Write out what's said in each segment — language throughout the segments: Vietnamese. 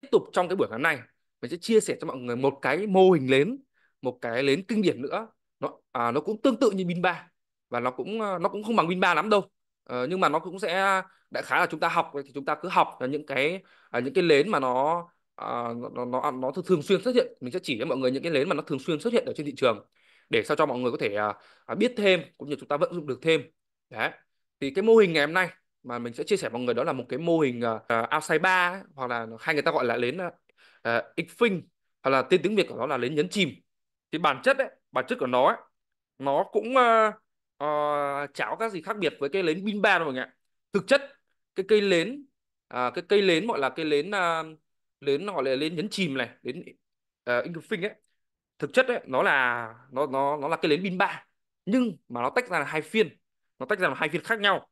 tiếp tục trong cái buổi ngày hôm nay mình sẽ chia sẻ cho mọi người một cái mô hình lớn một cái lớn kinh điển nữa nó à, nó cũng tương tự như bin ba và nó cũng à, nó cũng không bằng bin ba lắm đâu à, nhưng mà nó cũng sẽ đại khái là chúng ta học thì chúng ta cứ học là những cái à, những cái lớn mà nó à, nó nó nó thường xuyên xuất hiện mình sẽ chỉ cho mọi người những cái lớn mà nó thường xuyên xuất hiện ở trên thị trường để sao cho mọi người có thể à, à, biết thêm cũng như chúng ta vận dụng được thêm đấy thì cái mô hình ngày hôm nay mà mình sẽ chia sẻ mọi người đó là một cái mô hình uh, outside bar hoặc là hay người ta gọi là đến uh, ờ, xfing hoặc là tên tiếng việt của nó là đến nhấn chìm thì bản chất ấy, bản chất của nó ấy, nó cũng uh, uh, cháo các gì khác biệt với cái nến bin ba đâu mọi người ạ thực chất cái cây nến uh, cái cây nến gọi là cây nến uh, nến gọi là nến nhấn chìm này đến uh, xfing ấy thực chất ấy, nó là nó nó nó là cây nến bin ba nhưng mà nó tách ra là hai phiên nó tách ra là hai phiên khác nhau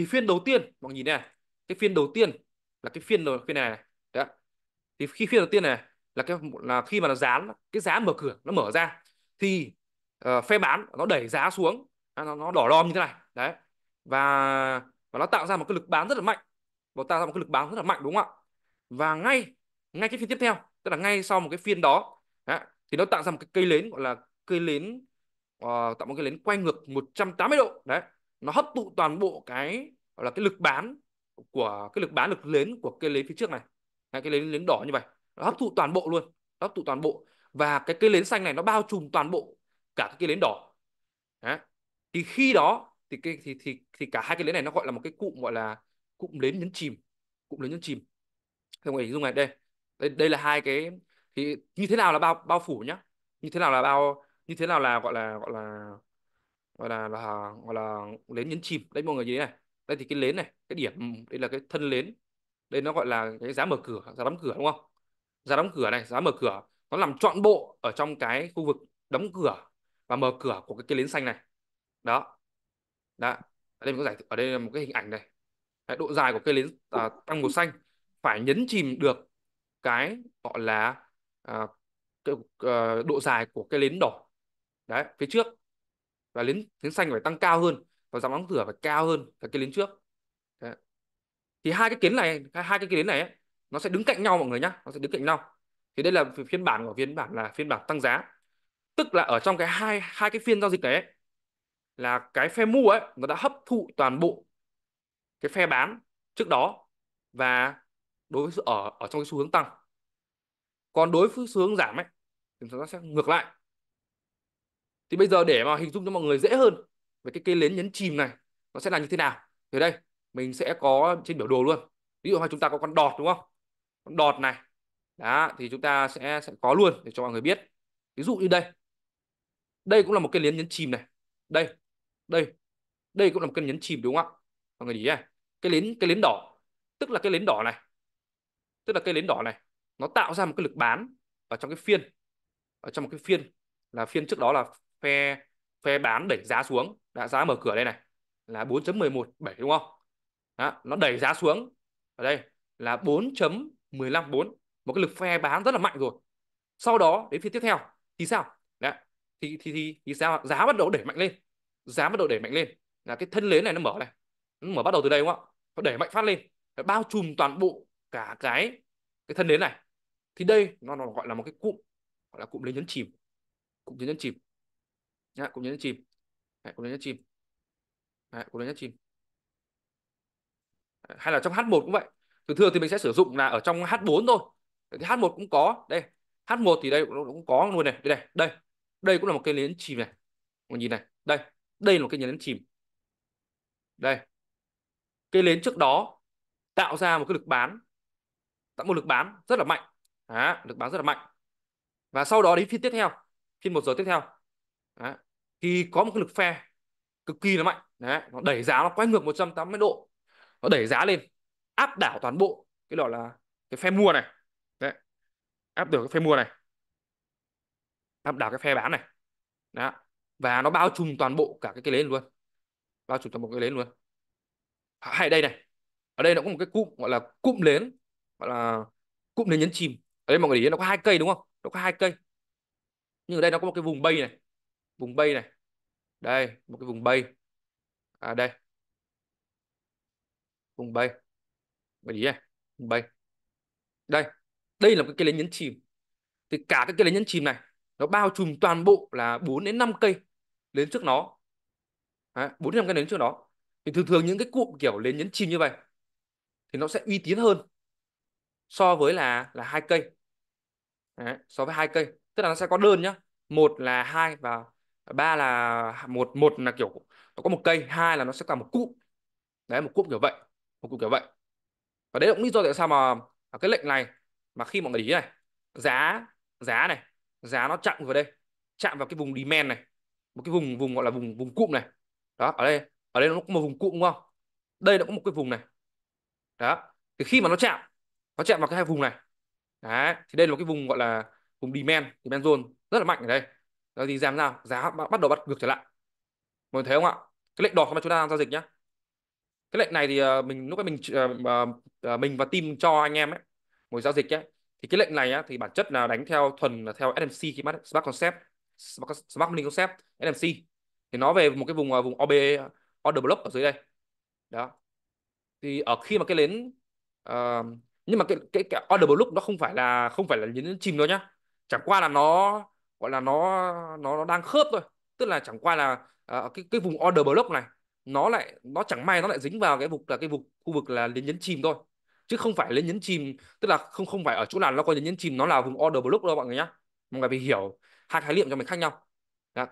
thì phiên đầu tiên mọi người nhìn này cái phiên đầu tiên là cái phiên phiên này, Đấy. thì khi phiên đầu tiên này là cái là khi mà nó dán cái giá mở cửa nó mở ra thì uh, phe bán nó đẩy giá xuống à, nó, nó đỏ lòm như thế này đấy và và nó tạo ra một cái lực bán rất là mạnh và tạo ra một cái lực bán rất là mạnh đúng không ạ và ngay ngay cái phiên tiếp theo tức là ngay sau một cái phiên đó đấy, thì nó tạo ra một cái cây nến gọi là cây nến uh, ờ, tạo một cái nến quay ngược 180 độ đấy nó hấp thụ toàn bộ cái gọi là cái lực bán của cái lực bán lực lớn của cây nến phía trước này hay cái nến nến đỏ như vậy nó hấp thụ toàn bộ luôn nó hấp thụ toàn bộ và cái cây nến xanh này nó bao trùm toàn bộ cả cái cây nến đỏ Đấy. thì khi đó thì cái thì, thì thì cả hai cái nến này nó gọi là một cái cụm gọi là cụm nến nhấn chìm cụm nến nhấn chìm không hình dung này đây. đây đây là hai cái thì như thế nào là bao bao phủ nhá như thế nào là bao như thế nào là gọi là gọi là gọi là là gọi là lến nhấn chìm đấy mọi người nhìn này đây thì cái lến này cái điểm đây là cái thân lến đây nó gọi là cái giá mở cửa giá đóng cửa đúng không giá đóng cửa này giá mở cửa nó làm trọn bộ ở trong cái khu vực đóng cửa và mở cửa của cái, cái lến xanh này đó đó ở đây mình có giải ở đây là một cái hình ảnh này Đấy, độ dài của cây nến à, tăng màu xanh phải nhấn chìm được cái gọi là à, cái, à, độ dài của cái nến đỏ đấy phía trước và liến liến xanh phải tăng cao hơn và dòng đóng cửa phải cao hơn là cái liến trước Đấy. thì hai cái kiến này hai cái kiến này ấy, nó sẽ đứng cạnh nhau mọi người nhá nó sẽ đứng cạnh nhau thì đây là phiên bản của phiên bản là phiên bản tăng giá tức là ở trong cái hai hai cái phiên giao dịch này ấy, là cái phe mua ấy nó đã hấp thụ toàn bộ cái phe bán trước đó và đối với sự ở ở trong cái xu hướng tăng còn đối với xu hướng giảm ấy thì nó sẽ ngược lại thì bây giờ để mà hình dung cho mọi người dễ hơn về cái cây lến nhấn chìm này nó sẽ là như thế nào thì đây mình sẽ có trên biểu đồ luôn ví dụ là chúng ta có con đọt đúng không con đọt này đó thì chúng ta sẽ sẽ có luôn để cho mọi người biết ví dụ như đây đây cũng là một cây lến nhấn chìm này đây đây đây cũng là một cây nhấn chìm đúng không ạ mọi người ý này cái lến cái lến đỏ tức là cái lến đỏ này tức là cây lến đỏ này nó tạo ra một cái lực bán ở trong cái phiên ở trong một cái phiên là phiên trước đó là phe phe bán đẩy giá xuống đã giá mở cửa đây này là 4.117 đúng không đó, nó đẩy giá xuống ở đây là 4.154 một cái lực phe bán rất là mạnh rồi sau đó đến phiên tiếp theo thì sao Đấy. Thì, thì thì thì sao giá bắt đầu đẩy mạnh lên giá bắt đầu đẩy mạnh lên là cái thân lớn này nó mở này nó mở bắt đầu từ đây đúng không nó đẩy mạnh phát lên nó bao trùm toàn bộ cả cái cái thân nến này thì đây nó, nó gọi là một cái cụm gọi là cụm lấy nhấn chìm cụm lấy nhấn chìm Đấy, cụm nháy nhấn chìm Đấy, cụm nháy nhấn chìm Đấy, cụm nhấn chìm Đấy, hay là trong H1 cũng vậy thường thường thì mình sẽ sử dụng là ở trong H4 thôi cái H1 cũng có đây H1 thì đây cũng có luôn này đây này đây đây cũng là một cái nhấn chìm này mình nhìn này đây đây là một cái nhấn chìm đây cái nến trước đó tạo ra một cái lực bán tạo một lực bán rất là mạnh à, lực bán rất là mạnh và sau đó đến phiên tiếp theo phiên một giờ tiếp theo Đấy. Thì có một cái lực phe cực kỳ là mạnh. Đấy. Nó đẩy giá nó quay ngược 180 độ. Nó đẩy giá lên. Áp đảo toàn bộ. Cái gọi là cái phe mua này. Đấy. Áp đảo cái phe mua này. Áp đảo cái phe bán này. Đó. Và nó bao trùm toàn bộ cả cái cây nến luôn. Bao trùm toàn bộ cái nến luôn. Hay đây này. Ở đây nó có một cái cụm gọi là cụm nến. Gọi là cụm lên nhấn chìm. Ở đây mọi người để ý nó có hai cây đúng không? Nó có hai cây. Nhưng ở đây nó có một cái vùng bay này vùng bay này đây một cái vùng bay à đây vùng bay bởi gì à? vùng bay đây đây là cái cây lấy nhấn chìm thì cả cái cây lấy nhấn chìm này nó bao trùm toàn bộ là 4 đến 5 cây lên trước nó à, 4 đến 5 cây lên trước nó thì thường thường những cái cụm kiểu lên nhấn chìm như vậy thì nó sẽ uy tín hơn so với là là hai cây Đấy, so với hai cây tức là nó sẽ có đơn nhá một là hai và ba là một một là kiểu nó có một cây hai là nó sẽ là một cụm đấy một cụm kiểu vậy một cụm kiểu vậy và đấy cũng lý do tại sao mà cái lệnh này mà khi mọi người ý này giá giá này giá nó chạm vào đây chạm vào cái vùng demand này một cái vùng vùng gọi là vùng vùng cụm này đó ở đây ở đây nó cũng một vùng cụm đúng không đây nó cũng một cái vùng này đó thì khi mà nó chạm nó chạm vào cái hai vùng này đấy thì đây là một cái vùng gọi là vùng demand demand zone rất là mạnh ở đây rồi ờ, thì giảm nào? Giá bắt đầu bắt ngược trở lại. Mọi người thấy không ạ? Cái lệnh đỏ mà chúng ta đang giao dịch nhá. Cái lệnh này thì ờ, mình lúc ấy mình ờ, mình và team cho anh em ấy ngồi giao dịch ấy thì cái lệnh này á, thì bản chất là đánh theo thuần là theo SMC khi bắt Smart Concept Smart, Money Concept SMC thì nó về một cái vùng vùng OB order block ở dưới đây đó thì ở khi mà cái nến uh, nhưng mà cái, cái cái order block nó không phải là không phải là nhấn chìm đâu nhá chẳng qua là nó gọi là nó nó nó đang khớp thôi tức là chẳng qua là uh, cái cái vùng order block này nó lại nó chẳng may nó lại dính vào cái vực là cái vực khu vực là lên nhấn chìm thôi chứ không phải lên nhấn chìm tức là không không phải ở chỗ nào nó có lên nhấn chìm nó là vùng order block đâu mọi người nhá mọi người phải hiểu hai khái niệm cho mình khác nhau Đã.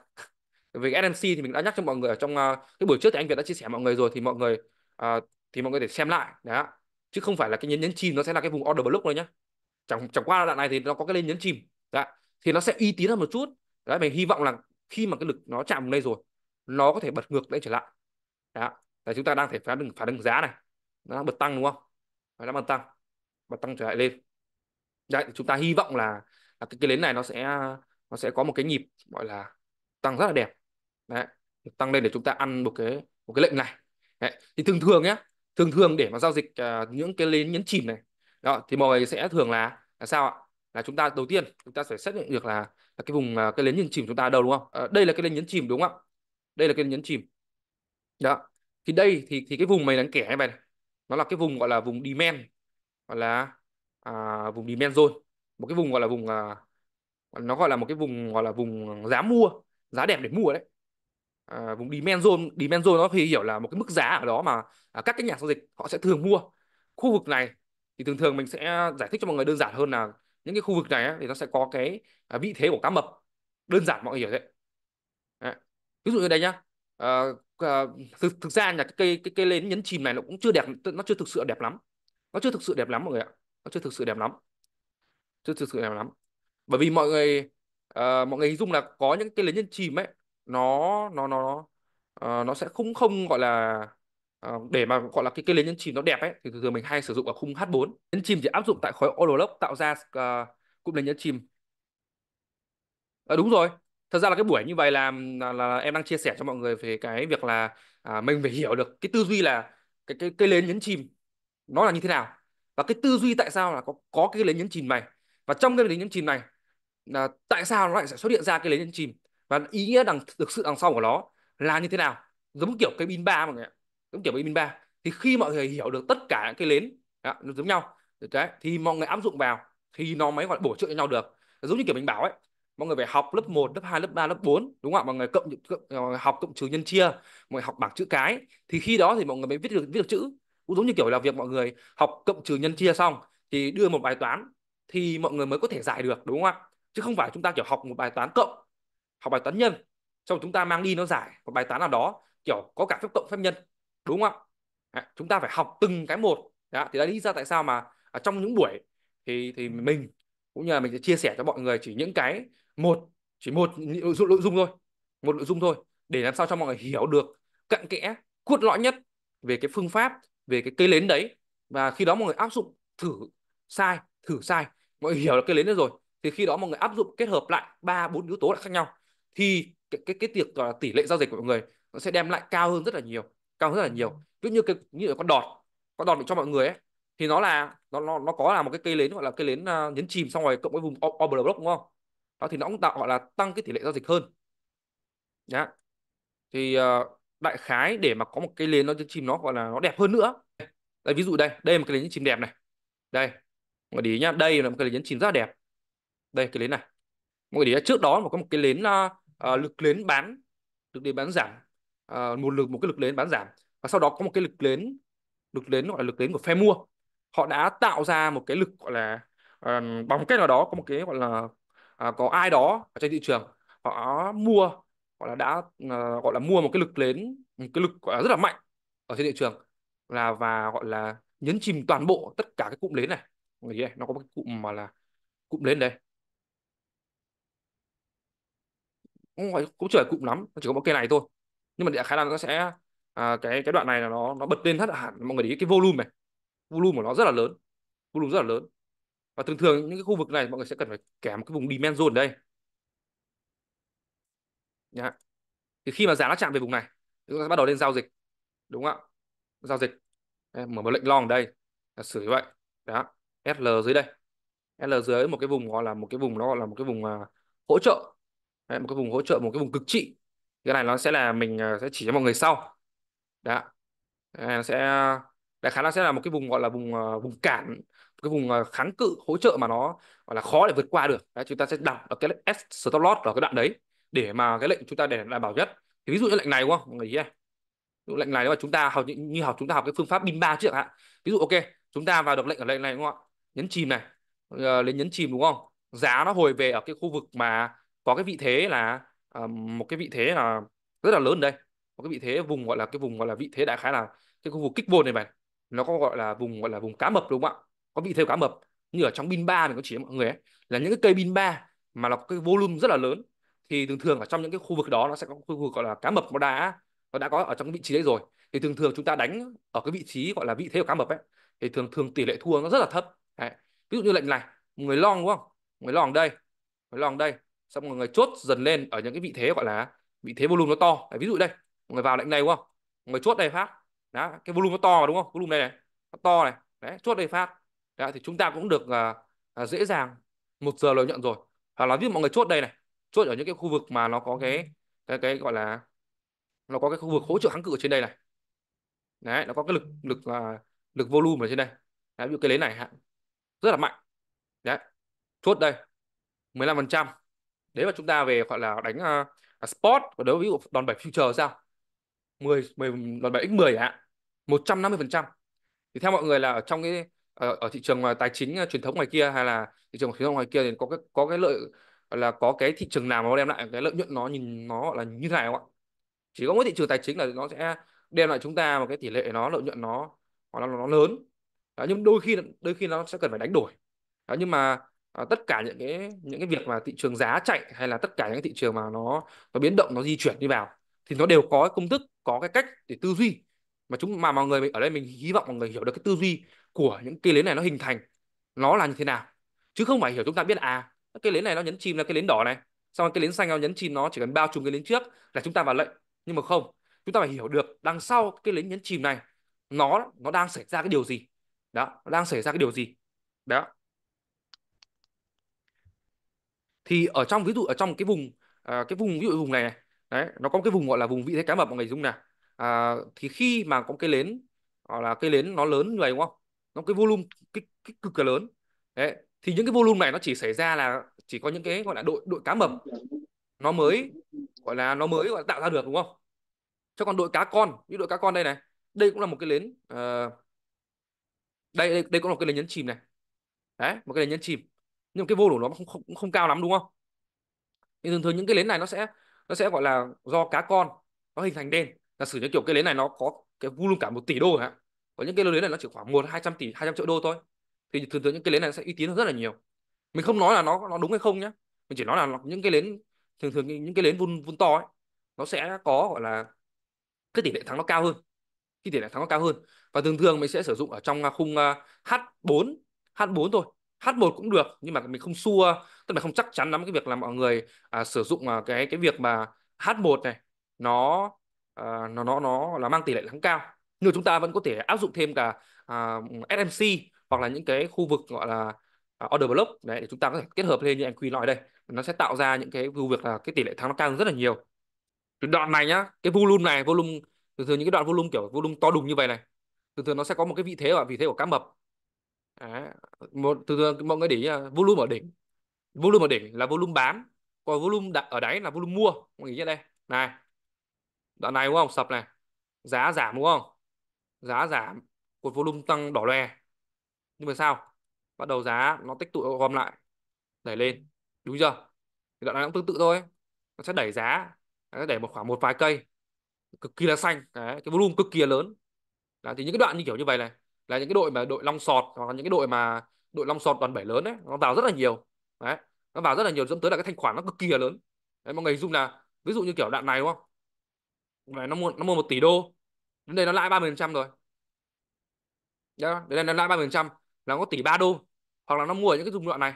về SMC thì mình đã nhắc cho mọi người ở trong uh, cái buổi trước thì anh Việt đã chia sẻ mọi người rồi thì mọi người uh, thì mọi người để xem lại đấy chứ không phải là cái nhấn nhấn chìm nó sẽ là cái vùng order block rồi nhá chẳng chẳng qua đoạn này thì nó có cái lên nhấn chìm đấy thì nó sẽ uy tín hơn một chút đấy mình hy vọng là khi mà cái lực nó chạm vào đây rồi nó có thể bật ngược lên trở lại đó là chúng ta đang thể phá ứng phá ứng giá này nó đang bật tăng đúng không nó đang bật tăng bật tăng trở lại lên đấy chúng ta hy vọng là, là cái, cái nến này nó sẽ nó sẽ có một cái nhịp gọi là tăng rất là đẹp đấy tăng lên để chúng ta ăn một cái một cái lệnh này đấy. thì thường thường nhé thường thường để mà giao dịch uh, những cái nến nhấn chìm này đó thì mọi người sẽ thường là là sao ạ là chúng ta đầu tiên chúng ta phải xác định được là, là cái vùng à, cái lến nhấn chìm chúng ta ở đâu đúng không? À, đây là cái lến nhấn chìm đúng không Đây là cái lến nhấn chìm. Đó. Thì đây thì thì cái vùng mày đang kẻ như này nó là cái vùng gọi là vùng demand gọi là à, vùng demand zone một cái vùng gọi là vùng à, nó gọi là một cái vùng gọi là vùng giá mua giá đẹp để mua đấy à, vùng demand zone demand zone nó thì hiểu là một cái mức giá ở đó mà à, các cái nhà giao dịch họ sẽ thường mua khu vực này thì thường thường mình sẽ à, giải thích cho mọi người đơn giản hơn là những cái khu vực này thì nó sẽ có cái à, vị thế của cá mập đơn giản mọi người hiểu thế Đấy. ví dụ như đây nhá ờ, à, thực, thực ra là cái cây cái cây lên nhấn chìm này nó cũng chưa đẹp nó chưa thực sự đẹp lắm nó chưa thực sự đẹp lắm mọi người ạ nó chưa thực sự đẹp lắm chưa thực sự đẹp lắm bởi vì mọi người ờ, mọi người hình dung là có những cái lấy nhấn chìm ấy nó nó nó ờ, nó sẽ không không gọi là À, để mà gọi là cái cái nến nhấn chìm nó đẹp ấy thì thường mình hay sử dụng ở khung H4. Nhấn chìm chỉ áp dụng tại khối overlock tạo ra uh, cụm nến nhấn chìm. À, đúng rồi. Thật ra là cái buổi như vậy là, là, là em đang chia sẻ cho mọi người về cái việc là à, mình phải hiểu được cái tư duy là cái cái cái nến nhấn chìm nó là như thế nào và cái tư duy tại sao là có có cái nến nhấn chìm này và trong cái nến nhấn chìm này là tại sao nó lại sẽ xuất hiện ra cái nến nhấn chìm và ý nghĩa đằng thực sự đằng sau của nó là như thế nào giống kiểu cái pin ba mọi người ạ giống kiểu bình ba thì khi mọi người hiểu được tất cả cái nến đó, nó giống nhau đấy, thì mọi người áp dụng vào thì nó mới gọi bổ trợ cho nhau được giống như kiểu mình bảo ấy mọi người phải học lớp 1, lớp 2, lớp 3, lớp 4 đúng không ạ mọi người cộng, cộng ờ, học cộng trừ nhân chia mọi người học bảng chữ cái thì khi đó thì mọi người mới viết được viết được chữ cũng giống như kiểu là việc mọi người học cộng trừ nhân chia xong thì đưa một bài toán thì mọi người mới có thể giải được đúng không ạ chứ không phải chúng ta kiểu học một bài toán cộng học bài toán nhân xong chúng ta mang đi nó giải một bài toán nào đó kiểu có cả phép cộng phép nhân đúng không ạ chúng ta phải học từng cái một đó, thì đó lý do tại sao mà ở trong những buổi thì thì mình cũng như là mình sẽ chia sẻ cho mọi người chỉ những cái một chỉ một nội dung, nội dung thôi một nội dung thôi để làm sao cho mọi người hiểu được cận kẽ cốt lõi nhất về cái phương pháp về cái cây nến đấy và khi đó mọi người áp dụng thử sai thử sai mọi người hiểu được cây nến đấy rồi thì khi đó mọi người áp dụng kết hợp lại ba bốn yếu tố lại khác nhau thì cái cái cái việc tỷ lệ giao dịch của mọi người nó sẽ đem lại cao hơn rất là nhiều cao rất là nhiều ví như cái như là con đọt con đọt để cho mọi người ấy thì nó là nó nó, nó có là một cái cây nến gọi là cây nến uh, à, nhấn chìm xong rồi cộng với vùng overblock đúng không đó thì nó cũng tạo gọi là tăng cái tỷ lệ giao dịch hơn Đó. thì uh, đại khái để mà có một cây nến nó nhấn chìm nó gọi là nó đẹp hơn nữa đây ví dụ đây đây là một cây nến nhấn chìm đẹp này đây mọi người để ý nhá đây là một cây cái nhấn chìm rất là đẹp đây cây nến này mọi người để ý trước đó mà có một cây nến uh, à, à, lực nến bán lực nến bán giảm à, ờ, một lực một cái lực lớn bán giảm và sau đó có một cái lực lớn lực lớn gọi là lực lớn của phe mua họ đã tạo ra một cái lực gọi là à, bằng cách nào đó có một cái gọi là à, có ai đó ở trên thị trường họ mua gọi là đã à, gọi là mua một cái lực lớn một cái lực gọi là rất là mạnh ở trên thị trường là và gọi là nhấn chìm toàn bộ tất cả cái cụm lớn này đấy, nó có một cái cụm mà là cụm lớn đây không phải cũng chưa là cụm lắm chỉ có một cây này thôi nhưng mà đại khái là nó sẽ à, cái cái đoạn này là nó nó bật lên hết hẳn mọi người để ý cái volume này volume của nó rất là lớn volume rất là lớn và thường thường những cái khu vực này mọi người sẽ cần phải kèm cái vùng demand zone đây Nhá. thì khi mà giá nó chạm về vùng này chúng ta bắt đầu lên giao dịch đúng không ạ giao dịch mở một lệnh long đây là xử như vậy đó SL dưới đây sl dưới một cái vùng gọi là một cái vùng nó gọi là một cái vùng uh, hỗ trợ Đấy, một cái vùng hỗ trợ một cái vùng cực trị cái này nó sẽ là mình ờ, sẽ chỉ cho mọi người sau đó nó sẽ đại khái nó sẽ là một cái vùng gọi là vùng ờ, vùng cản cái vùng ờ, kháng cự hỗ trợ mà nó gọi là khó để vượt qua được đấy, chúng ta sẽ đặt ở cái lệnh S stop loss ở cái đoạn đấy để mà cái lệnh chúng ta để đảm bảo nhất thì ví dụ như lệnh này đúng không mọi người ý này lệnh này nếu mà chúng ta học như học chúng ta học cái phương pháp bin ba trước hạn ví dụ ok chúng ta vào được lệnh ở lệnh này đúng không ạ nhấn chìm này lên nhấn chìm đúng không giá nó hồi về ở cái khu vực mà có cái vị thế là À, một cái vị thế là rất là lớn đây một cái vị thế vùng gọi là cái vùng gọi là vị thế đại khái là cái khu vực kích bôn này vậy nó có gọi là vùng gọi là vùng cá mập đúng không ạ có vị thế cá mập như ở trong bin ba mình có chỉ mọi người ấy là những cái cây bin ba mà nó có cái volume rất là lớn thì thường thường ở trong những cái khu vực đó nó sẽ có khu vực gọi là cá mập nó đã nó đã có ở trong cái vị trí đấy rồi thì thường thường chúng ta đánh ở cái vị trí gọi là vị thế của cá mập ấy thì thường thường tỷ lệ thua nó rất là thấp đấy. ví dụ như lệnh này người long đúng không người long đây người long đây xong mọi người chốt dần lên ở những cái vị thế gọi là vị thế volume nó to ví dụ đây mọi người vào lệnh này đúng không mọi người chốt đây phát đó cái volume nó to đúng không volume này này nó to này đấy chốt đây phát đó, thì chúng ta cũng được à, à, dễ dàng một giờ lợi nhuận rồi hoặc là ví mọi người chốt đây này chốt ở những cái khu vực mà nó có cái cái, cái gọi là nó có cái khu vực hỗ trợ kháng cự ở trên đây này đấy nó có cái lực lực uh, lực volume ở trên đây đấy, ví dụ cái lấy này rất là mạnh đấy chốt đây 15 phần trăm đấy mà chúng ta về gọi là đánh uh, sport và đấu ví dụ đòn bẩy future sao 10, 10 đòn bẩy x10 ạ 150 phần trăm thì theo mọi người là ở trong cái ở, ở thị trường tài chính à, truyền thống ngoài kia hay là thị trường truyền thống ngoài kia thì có cái có cái lợi là có cái thị trường nào mà nó đem lại cái lợi nhuận nó nhìn nó là như thế này không ạ chỉ có mỗi thị trường tài chính là nó sẽ đem lại chúng ta một cái tỷ lệ nó lợi nhuận nó hoặc là nó lớn đó, nhưng đôi khi đôi khi nó sẽ cần phải đánh đổi đó, nhưng mà à, tất cả những cái những cái việc mà thị trường giá chạy hay là tất cả những thị trường mà nó nó biến động nó di chuyển đi vào thì nó đều có công thức có cái cách để tư duy mà chúng mà mọi người mình ở đây mình hy vọng mọi người hiểu được cái tư duy của những cây nến này nó hình thành nó là như thế nào chứ không phải hiểu chúng ta biết à cây nến này nó nhấn chìm là cây nến đỏ này xong cái nến xanh nó nhấn chìm nó chỉ cần bao trùm cái nến trước là chúng ta vào lệnh nhưng mà không chúng ta phải hiểu được đằng sau cái nến nhấn chìm này nó nó đang xảy ra cái điều gì đó nó đang xảy ra cái điều gì đó thì ở trong ví dụ ở trong cái vùng à, cái vùng ví dụ vùng này, này đấy nó có cái vùng gọi là vùng vị thế cá mập mọi người dùng nào à, thì khi mà có cái lến gọi là cây nến nó lớn như này đúng không nó cái volume cái, cái cực kỳ lớn đấy thì những cái volume này nó chỉ xảy ra là chỉ có những cái gọi là đội đội cá mập nó mới gọi là nó mới gọi là tạo ra được đúng không cho còn đội cá con như đội cá con đây này đây cũng là một cái lến uh, đây, đây đây cũng là một cái lến nhấn chìm này đấy một cái lến nhấn chìm nhưng cái vô của nó không không, không cao lắm đúng không thì thường thường những cái nến này nó sẽ nó sẽ gọi là do cá con nó hình thành đen là sử như kiểu cái nến này nó có cái volume cả một tỷ đô hả có những cái nến này nó chỉ khoảng một hai trăm tỷ hai trăm triệu đô thôi thì thường thường những cái nến này nó sẽ uy tín hơn rất là nhiều mình không nói là nó nó đúng hay không nhá mình chỉ nói là những cái nến thường thường những cái nến vun vun to ấy nó sẽ có gọi là cái tỷ lệ thắng nó cao hơn cái tỷ lệ thắng nó cao hơn và thường thường mình sẽ sử dụng ở trong à, khung H4 à, H4 thôi H1 cũng được nhưng mà mình không xua tức là không chắc chắn lắm cái việc là mọi người à, sử dụng à, cái cái việc mà H1 này nó à, nó nó nó là mang tỷ lệ thắng cao nhưng chúng ta vẫn có thể áp dụng thêm cả à, SMC hoặc là những cái khu vực gọi là à, order block đấy để chúng ta có thể kết hợp lên như anh Quy nói đây nó sẽ tạo ra những cái vụ việc là cái tỷ lệ thắng nó cao rất là nhiều đoạn này nhá cái volume này volume thường thường những cái đoạn volume kiểu volume to đùng như vậy này thường thường nó sẽ có một cái vị thế ở vị thế của cá mập Đấy. một thường thường mọi người để ý là volume ở đỉnh volume ở đỉnh là volume bán còn volume đặt ở đáy là volume mua mọi người nhớ đây này đoạn này đúng không sập này giá giảm đúng không giá giảm cột volume tăng đỏ loè nhưng mà sao bắt đầu giá nó tích tụ gom lại đẩy lên đúng chưa thì đoạn này cũng tương tự thôi nó sẽ đẩy giá nó đẩy một khoảng một vài cây cực kỳ là xanh đấy, cái volume cực kỳ là lớn đó, thì những cái đoạn như kiểu như vậy này là những cái đội mà đội long sọt hoặc là những cái đội mà đội long sọt đoàn bảy lớn đấy nó vào rất là nhiều đấy nó vào rất là nhiều dẫn tới là cái thanh khoản nó cực kỳ là lớn đấy, mọi người dùng là ví dụ như kiểu đoạn này đúng không Vậy nó mua nó mua một tỷ đô đến đây nó lãi ba mươi phần trăm rồi đấy đến đây nó lãi ba mươi phần trăm là nó có tỷ ba đô hoặc là nó mua ở những cái vùng đoạn này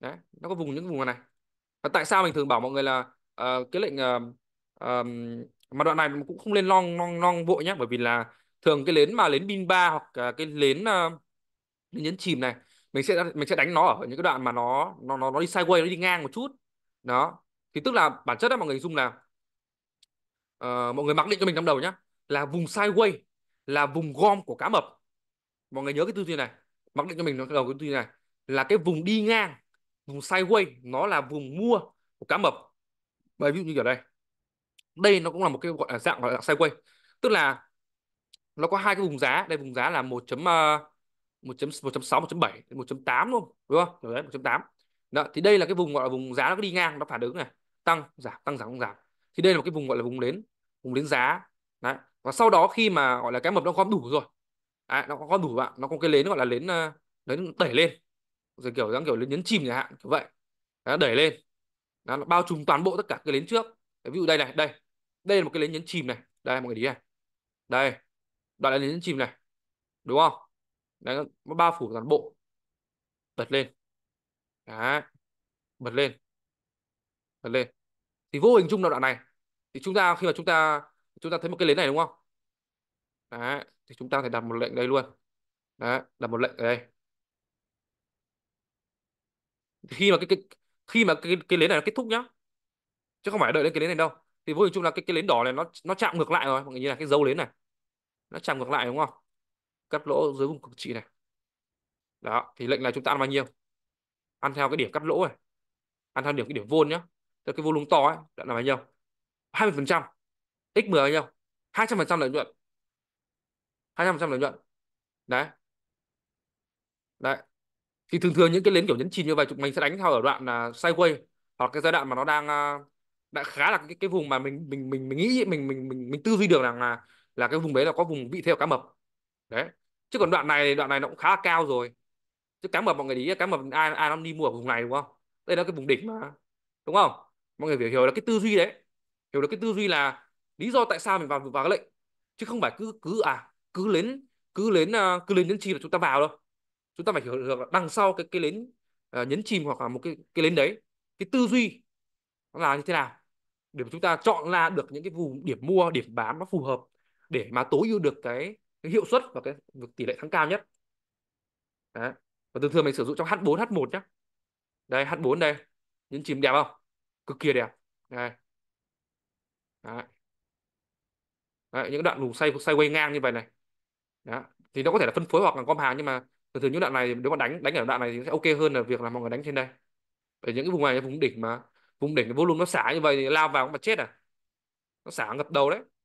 đấy nó có vùng những vùng này và tại sao mình thường bảo mọi người là uh, cái lệnh uh, uh, mà đoạn này cũng không lên long long long vội nhé bởi vì là thường cái lến mà lến pin ba hoặc à, cái lến uh, nhấn chìm này mình sẽ mình sẽ đánh nó ở những cái đoạn mà nó nó nó nó đi sideways nó đi ngang một chút đó thì tức là bản chất đó mọi người dùng là uh, mọi người mặc định cho mình trong đầu nhá là vùng sideways là vùng gom của cá mập mọi người nhớ cái tư duy này mặc định cho mình trong đầu cái tư duy này là cái vùng đi ngang vùng sideways nó là vùng mua của cá mập bởi ví dụ như ở đây đây nó cũng là một cái gọi là dạng gọi là sideways tức là nó có hai cái vùng giá đây vùng giá là một chấm ờ, một chấm một chấm sáu một chấm bảy một chấm tám luôn đúng không một chấm tám thì đây là cái vùng gọi là vùng giá nó đi ngang nó phản ứng này tăng giảm tăng giảm tăng giảm thì đây là một cái vùng gọi là vùng đến vùng đến giá đấy và sau đó khi mà gọi là cái mập nó gom đủ rồi à, nó có đủ bạn nó có cái lến gọi là lến ờ, lến đẩy lên rồi kiểu dáng kiểu nhấn chìm chẳng hạn kiểu vậy đó, đẩy lên đó, nó bao trùm toàn bộ tất cả cái nến trước ví dụ đây này đây đây là một cái nến nhấn chìm này đây mọi người ý này đây đoạn này đến chìm này đúng không nó bao phủ toàn bộ bật lên Đấy. bật lên bật lên thì vô hình chung là đoạn này thì chúng ta khi mà chúng ta chúng ta thấy một cái lấy này đúng không Đấy. thì chúng ta phải đặt một lệnh đây luôn Đấy. đặt một lệnh ở đây thì khi mà cái, cái khi mà cái cái lấy này nó kết thúc nhá chứ không phải đợi đến cái lấy này đâu thì vô hình chung là cái cái lấy đỏ này nó nó chạm ngược lại rồi mọi người như là cái dấu lấy này nó chạm ngược lại đúng không cắt lỗ dưới vùng cực trị này đó thì lệnh này chúng ta ăn bao nhiêu ăn theo cái điểm cắt lỗ này ăn theo điểm cái điểm vôn nhá theo cái volume to ấy là bao nhiêu 20 phần trăm x 10 bao nhiêu 200 phần trăm lợi nhuận 200 phần trăm lợi nhuận đấy đấy thì thường thường những cái lên kiểu nhấn chìm như vậy chúng mình sẽ đánh theo ở đoạn là sideways hoặc cái giai đoạn mà nó đang à, đã khá là cái cái vùng mà mình mình mình mình nghĩ mình mình mình, mình tư duy được rằng là là cái vùng đấy là có vùng vị theo cá mập đấy chứ còn đoạn này đoạn này nó cũng khá cao rồi chứ cá mập mọi người ý cá mập ai ai đang đi mua ở vùng này đúng không đây là cái vùng đỉnh mà đúng không mọi người hiểu hiểu là cái tư duy đấy hiểu được cái tư duy là lý do tại sao mình vào vào cái lệnh chứ không phải cứ cứ à cứ lên cứ lên à, cứ lên nhấn chìm là chúng ta vào đâu chúng ta phải hiểu được đằng sau cái cái lến uh, nhấn chìm hoặc là một cái cái lến đấy cái tư duy nó là như thế nào để chúng ta chọn ra được những cái vùng điểm mua điểm bán nó phù hợp để mà tối ưu được cái, cái hiệu suất và cái tỷ lệ thắng cao nhất Đấy. và thường thường mình sử dụng trong H4 H1 nhé đây H4 đây những chìm đẹp không cực kỳ đẹp đây Đấy. Đấy, những đoạn lùm xoay xoay quay ngang như vậy này Đó. thì nó có thể là phân phối hoặc là gom hàng nhưng mà thường thường những đoạn này nếu mà đánh đánh ở đoạn này thì sẽ ok hơn là việc là mọi người đánh trên đây ở những cái vùng này vùng đỉnh mà vùng đỉnh cái volume nó xả như vậy thì lao vào cũng mà chết à nó xả ngập đầu đấy